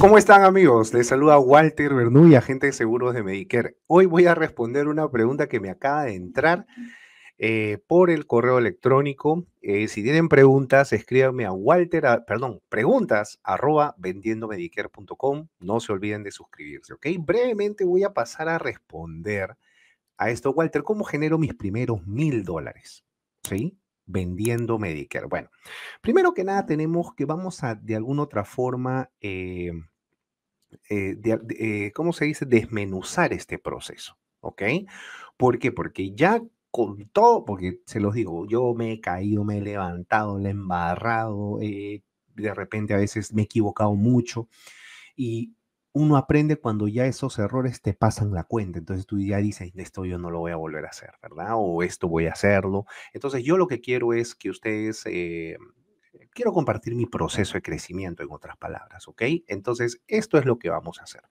¿Cómo están amigos? Les saluda Walter y agente de seguros de Medicare. Hoy voy a responder una pregunta que me acaba de entrar eh, por el correo electrónico. Eh, si tienen preguntas, escríbanme a Walter, perdón, preguntas arroba vendiendomedicare.com. No se olviden de suscribirse, ¿ok? Brevemente voy a pasar a responder a esto. Walter, ¿cómo genero mis primeros mil dólares? ¿Sí? vendiendo Medicare. Bueno, primero que nada tenemos que vamos a de alguna otra forma eh, eh, de, eh, ¿cómo se dice?, desmenuzar este proceso, ¿ok? ¿Por qué? Porque ya con todo, porque se los digo, yo me he caído, me he levantado, le he embarrado, eh, de repente a veces me he equivocado mucho y uno aprende cuando ya esos errores te pasan la cuenta. Entonces tú ya dices, esto yo no lo voy a volver a hacer, ¿verdad? O esto voy a hacerlo. Entonces yo lo que quiero es que ustedes Quiero compartir mi proceso de crecimiento, en otras palabras, ¿ok? Entonces, esto es lo que vamos a hacer.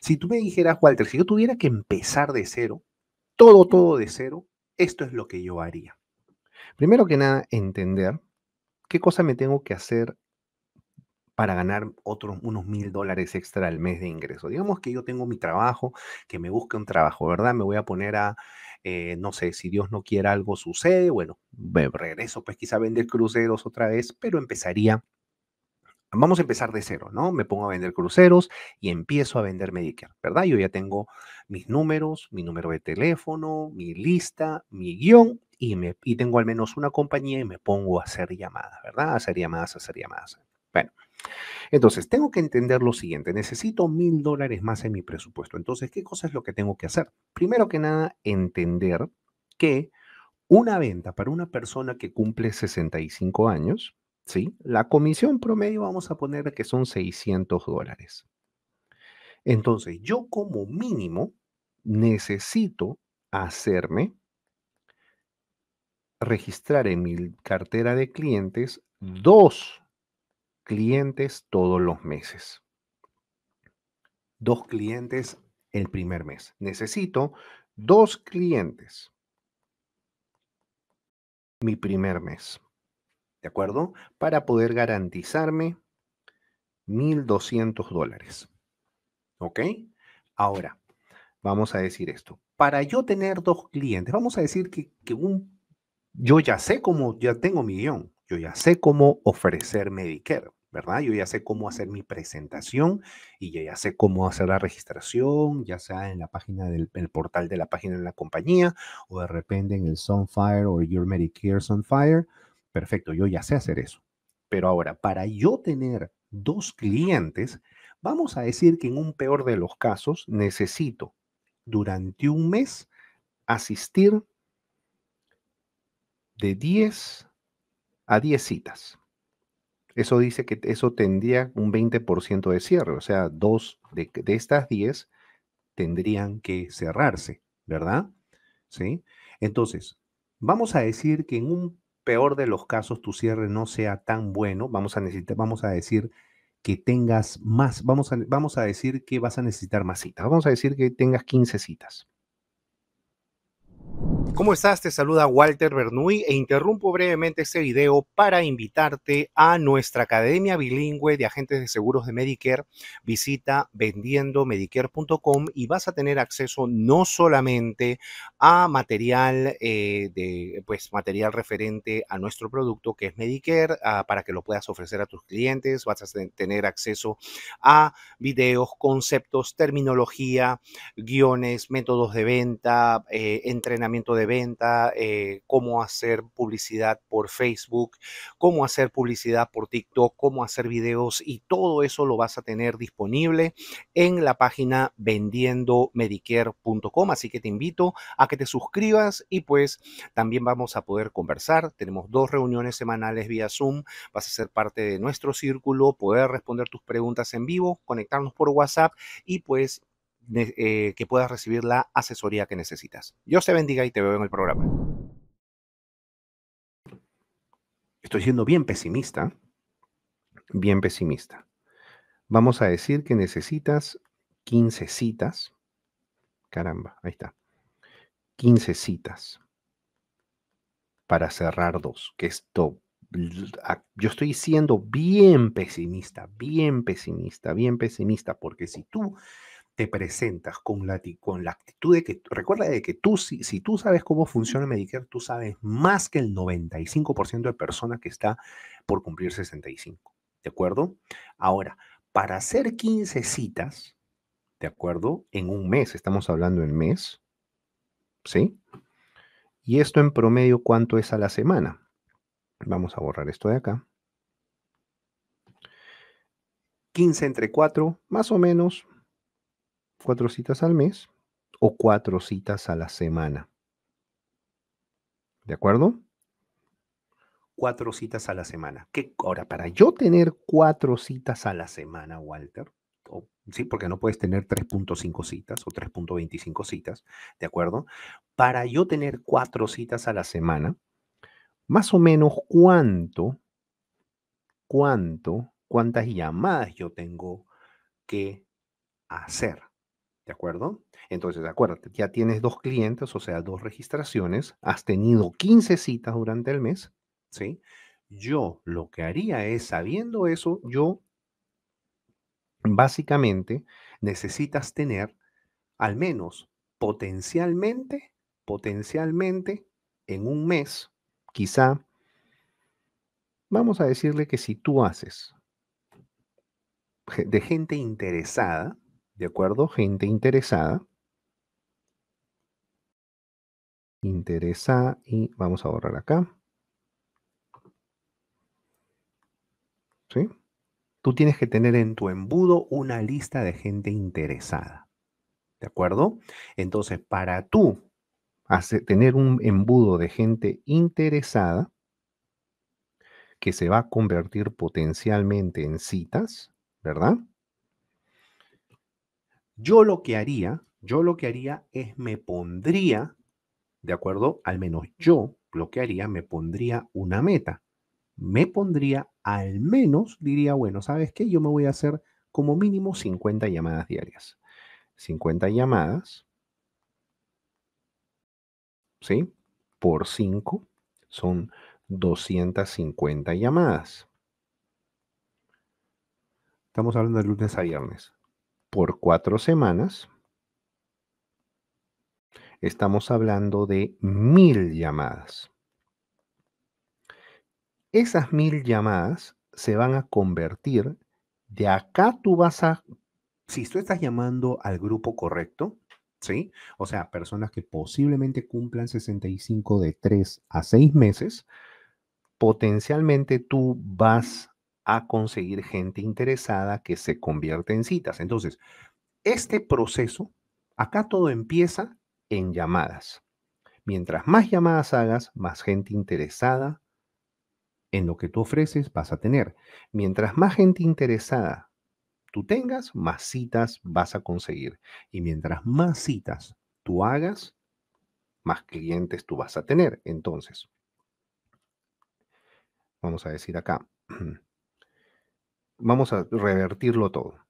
Si tú me dijeras, Walter, si yo tuviera que empezar de cero, todo, todo de cero, esto es lo que yo haría. Primero que nada, entender qué cosa me tengo que hacer para ganar otros unos mil dólares extra al mes de ingreso. Digamos que yo tengo mi trabajo, que me busque un trabajo, ¿verdad? Me voy a poner a, eh, no sé, si Dios no quiere, algo sucede, bueno, regreso, pues quizá vender cruceros otra vez, pero empezaría vamos a empezar de cero, ¿no? Me pongo a vender cruceros y empiezo a vender Medicare, ¿verdad? Yo ya tengo mis números, mi número de teléfono, mi lista, mi guión y, me, y tengo al menos una compañía y me pongo a hacer llamadas, ¿verdad? A hacer llamadas, a hacer llamadas. Bueno, entonces, tengo que entender lo siguiente, necesito mil dólares más en mi presupuesto. Entonces, ¿qué cosa es lo que tengo que hacer? Primero que nada, entender que una venta para una persona que cumple 65 años, ¿sí? La comisión promedio vamos a poner que son 600 dólares. Entonces, yo como mínimo necesito hacerme registrar en mi cartera de clientes dos clientes todos los meses. Dos clientes el primer mes. Necesito dos clientes mi primer mes. ¿De acuerdo? Para poder garantizarme 1.200 dólares. ¿Ok? Ahora, vamos a decir esto. Para yo tener dos clientes, vamos a decir que, un, yo ya sé cómo, ya tengo mi guión. Yo ya sé cómo ofrecer Medicare, ¿verdad? Yo ya sé cómo hacer mi presentación y ya, sé cómo hacer la registración, ya sea en la página del el portal de la página de la compañía o de repente en el Sunfire o Your Medicare Sunfire. Perfecto, yo ya sé hacer eso. Pero ahora, para yo tener dos clientes, vamos a decir que en un peor de los casos necesito durante un mes asistir de 10 a 10 citas. Eso dice que eso tendría un 20% de cierre, o sea, dos de, estas 10 tendrían que cerrarse, ¿verdad? ¿Sí? Entonces, vamos a decir que en un peor de los casos tu cierre no sea tan bueno, vamos a necesitar, vamos a decir que tengas más, vamos a, vamos a decir que vas a necesitar más citas, vamos a decir que tengas 15 citas. ¿Cómo estás? Te saluda Walter Bernuy e interrumpo brevemente este video para invitarte a nuestra Academia Bilingüe de Agentes de Seguros de Medicare. Visita Medicare.com y vas a tener acceso no solamente a material, eh, de, pues, material referente a nuestro producto que es Medicare, ah, para que lo puedas ofrecer a tus clientes, vas a tener acceso a videos, conceptos, terminología, guiones, métodos de venta, eh, entrenamiento de venta, eh, cómo hacer publicidad por Facebook, cómo hacer publicidad por TikTok, cómo hacer videos y todo eso lo vas a tener disponible en la página vendiendomedicare.com. Así que te invito a que te suscribas y pues también vamos a poder conversar. Tenemos dos reuniones semanales vía Zoom. Vas a ser parte de nuestro círculo, poder responder tus preguntas en vivo, conectarnos por WhatsApp y pues eh, que puedas recibir la asesoría que necesitas. Dios te bendiga y te veo en el programa. Estoy siendo bien pesimista, bien pesimista. Vamos a decir que necesitas 15 citas. Caramba, ahí está. 15 citas para cerrar dos, que esto yo estoy siendo bien pesimista, bien pesimista, bien pesimista, porque si tú te presentas con la, con la actitud de que, recuerda de que tú, si, si tú sabes cómo funciona Medicare, tú sabes más que el 95% de personas que está por cumplir 65. ¿De acuerdo? Ahora, para hacer 15 citas, ¿de acuerdo? En un mes, estamos hablando en mes, ¿sí? Y esto en promedio, ¿cuánto es a la semana? Vamos a borrar esto de acá. 15 entre 4, más o menos cuatro citas al mes o cuatro citas a la semana. ¿De acuerdo? Cuatro citas a la semana. ¿Qué, ahora, para yo tener cuatro citas a la semana, Walter, sí, porque no puedes tener 3.5 citas o 3.25 citas, ¿de acuerdo? Para yo tener cuatro citas a la semana, más o menos cuánto, cuánto, cuántas llamadas yo tengo que hacer. ¿De acuerdo? Entonces, acuérdate, ya tienes dos clientes, o sea, dos registraciones, has tenido 15 citas durante el mes, ¿sí? Yo lo que haría es, sabiendo eso, yo básicamente necesitas tener al menos potencialmente, potencialmente en un mes, quizá, vamos a decirle que si tú haces de gente interesada, ¿De acuerdo? Gente interesada. Interesa y vamos a borrar acá. ¿Sí? Tú tienes que tener en tu embudo una lista de gente interesada. ¿De acuerdo? Entonces, para tú hacer, tener un embudo de gente interesada, que se va a convertir potencialmente en citas, ¿verdad? Yo lo que haría, yo lo que haría es me pondría, de acuerdo, al menos yo lo que haría, me pondría una meta. Me pondría al menos, diría, bueno, ¿sabes qué? Yo me voy a hacer como mínimo 50 llamadas diarias. 50 llamadas, ¿sí? Por 5 son 250 llamadas. Estamos hablando de lunes a viernes por cuatro semanas, estamos hablando de mil llamadas. Esas mil llamadas se van a convertir, de acá tú vas a, si tú estás llamando al grupo correcto, ¿sí? O sea, personas que posiblemente cumplan 65 de 3 a 6 meses, potencialmente tú vas a, a conseguir gente interesada que se convierte en citas. Entonces, este proceso, acá todo empieza en llamadas. Mientras más llamadas hagas, más gente interesada en lo que tú ofreces vas a tener. Mientras más gente interesada tú tengas, más citas vas a conseguir. Y mientras más citas tú hagas, más clientes tú vas a tener. Entonces, vamos a decir acá, Vamos a revertirlo todo.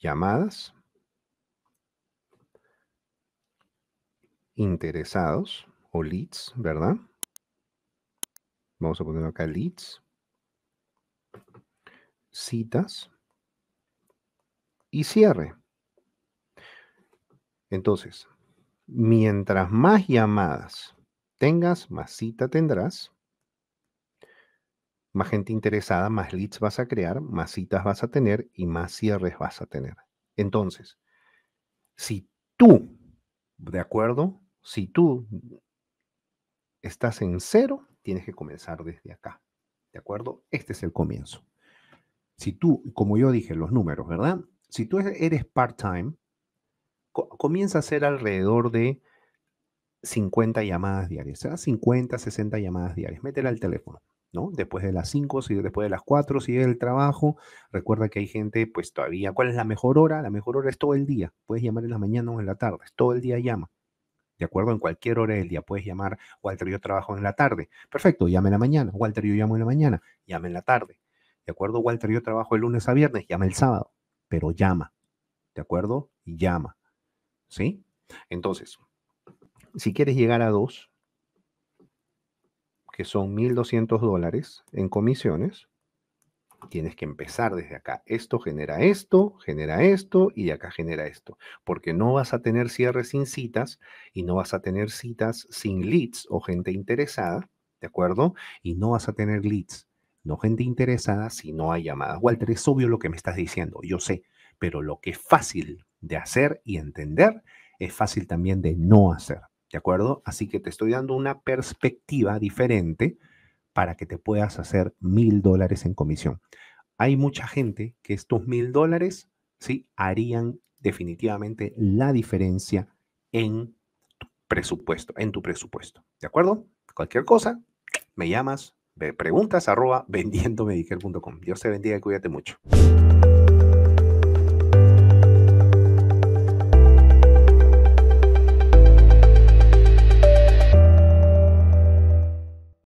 Llamadas. Interesados o leads, ¿verdad? Vamos a poner acá leads. Citas. Y cierre. Entonces, mientras más llamadas tengas, más cita tendrás más gente interesada, más leads vas a crear, más citas vas a tener y más cierres vas a tener. Entonces, si tú, de acuerdo, si tú estás en cero, tienes que comenzar desde acá. ¿De acuerdo? Este es el comienzo. Si tú, como yo dije, los números, ¿verdad? Si tú e-, eres part-time, comienza a hacer alrededor de 50 llamadas diarias, sea, 50, 60 llamadas diarias. Métela al teléfono. ¿no? Después de las 5, después de las 4, sigue el trabajo. Recuerda que hay gente, pues todavía, ¿cuál es la mejor hora? La mejor hora es todo el día. Puedes llamar en la mañana o en la tarde, todo el día llama. ¿De acuerdo? En cualquier hora del día puedes llamar, Walter, yo trabajo en la tarde. Perfecto, llame en la mañana. Walter, yo llamo en la mañana. Llame en la tarde. ¿De acuerdo, Walter? Yo trabajo el lunes a viernes. Llame el sábado, pero llama. ¿De acuerdo? Llama. ¿Sí? Entonces, si quieres llegar a dos, que son 1.200 dólares en comisiones, tienes que empezar desde acá. Esto genera esto, genera esto y acá genera esto. Porque no vas a tener cierres sin citas y no vas a tener citas sin leads o gente interesada, ¿de acuerdo? Y no vas a tener leads, no gente interesada si no hay llamadas. Walter, es obvio lo que me estás diciendo, yo sé, pero lo que es fácil de hacer y entender es fácil también de no hacer. ¿de acuerdo? Así que te estoy dando una perspectiva diferente para que te puedas hacer mil dólares en comisión. Hay mucha gente que estos mil dólares, ¿sí? Harían definitivamente la diferencia en tu presupuesto, en tu presupuesto, ¿de acuerdo? Cualquier cosa, me llamas, me preguntas arroba vendiendomedical.com. Dios te bendiga y cuídate mucho.